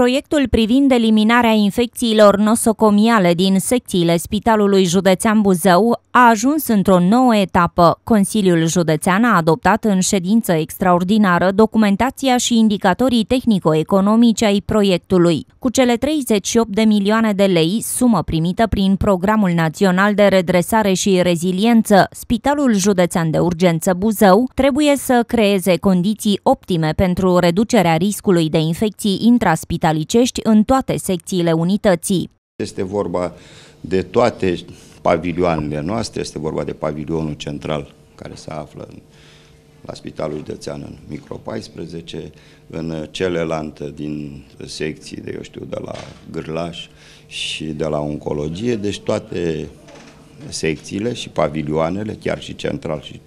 Proiectul privind eliminarea infecțiilor nosocomiale din secțiile Spitalului Județean Buzău a ajuns într-o nouă etapă. Consiliul Județean a adoptat în ședință extraordinară documentația și indicatorii tehnico-economice ai proiectului. Cu cele 38 de milioane de lei, sumă primită prin Programul Național de Redresare și Reziliență, Spitalul Județean de Urgență Buzău trebuie să creeze condiții optime pentru reducerea riscului de infecții intraspitalice spitalicești în toate secțiile unității. Este vorba de toate pavilioanele noastre, este vorba de pavilionul central care se află în, la Spitalul Județean în Micro 14, în celelalte din secții de, eu știu, de la Gârlaș și de la Oncologie, deci toate secțiile și pavilioanele, chiar și central și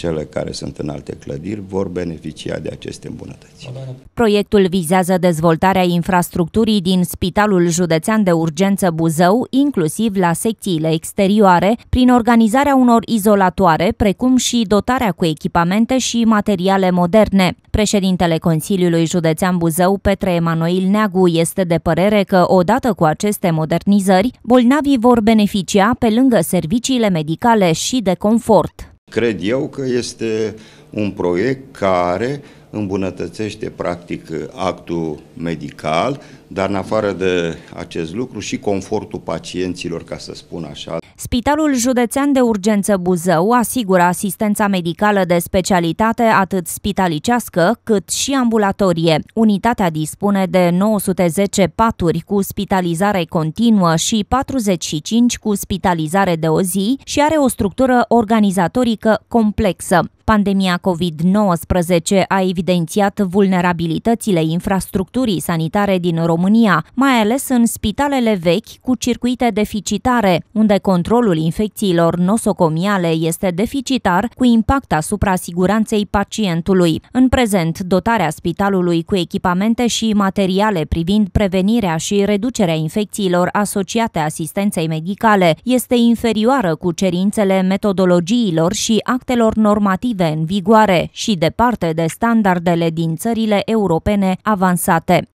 cele care sunt în alte clădiri vor beneficia de aceste îmbunătăți. Proiectul vizează dezvoltarea infrastructurii din Spitalul Județean de Urgență Buzău, inclusiv la secțiile exterioare, prin organizarea unor izolatoare, precum și dotarea cu echipamente și materiale moderne. Președintele Consiliului Județean Buzău, Petre Emanuel Neagu, este de părere că, odată cu aceste modernizări, bolnavii vor beneficia, pe lângă serviciile medicale și de confort. Cred eu că este un proiect care îmbunătățește practic actul medical, dar în afară de acest lucru și confortul pacienților, ca să spun așa. Spitalul Județean de Urgență Buzău asigură asistența medicală de specialitate atât spitalicească cât și ambulatorie. Unitatea dispune de 910 paturi cu spitalizare continuă și 45 cu spitalizare de o zi și are o structură organizatorică complexă. Pandemia COVID-19 a evidențiat vulnerabilitățile infrastructurii sanitare din România, mai ales în spitalele vechi cu circuite deficitare, unde controlul controlul infecțiilor nosocomiale este deficitar, cu impact asupra siguranței pacientului. În prezent, dotarea spitalului cu echipamente și materiale privind prevenirea și reducerea infecțiilor asociate asistenței medicale este inferioară cu cerințele metodologiilor și actelor normative în vigoare și departe de standardele din țările europene avansate.